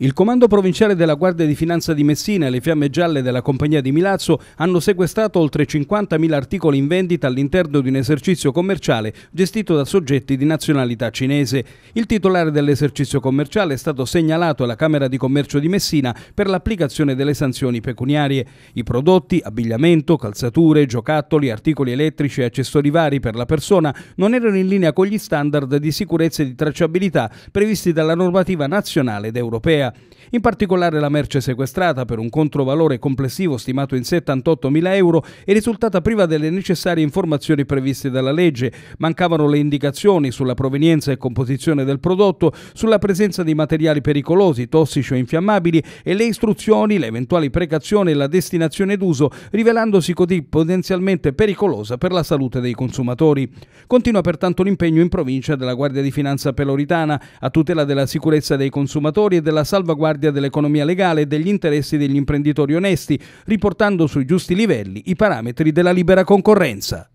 Il comando provinciale della Guardia di Finanza di Messina e le Fiamme Gialle della Compagnia di Milazzo hanno sequestrato oltre 50.000 articoli in vendita all'interno di un esercizio commerciale gestito da soggetti di nazionalità cinese. Il titolare dell'esercizio commerciale è stato segnalato alla Camera di Commercio di Messina per l'applicazione delle sanzioni pecuniarie. I prodotti, abbigliamento, calzature, giocattoli, articoli elettrici e accessori vari per la persona non erano in linea con gli standard di sicurezza e di tracciabilità previsti dalla normativa nazionale ed europea europea. In particolare la merce sequestrata per un controvalore complessivo stimato in 78.000 euro è risultata priva delle necessarie informazioni previste dalla legge. Mancavano le indicazioni sulla provenienza e composizione del prodotto, sulla presenza di materiali pericolosi, tossici o infiammabili e le istruzioni, le eventuali precazioni e la destinazione d'uso, rivelandosi così potenzialmente pericolosa per la salute dei consumatori. Continua pertanto l'impegno in provincia della Guardia di Finanza Peloritana a tutela della sicurezza dei consumatori e della salute salvaguardia dell'economia legale e degli interessi degli imprenditori onesti, riportando sui giusti livelli i parametri della libera concorrenza.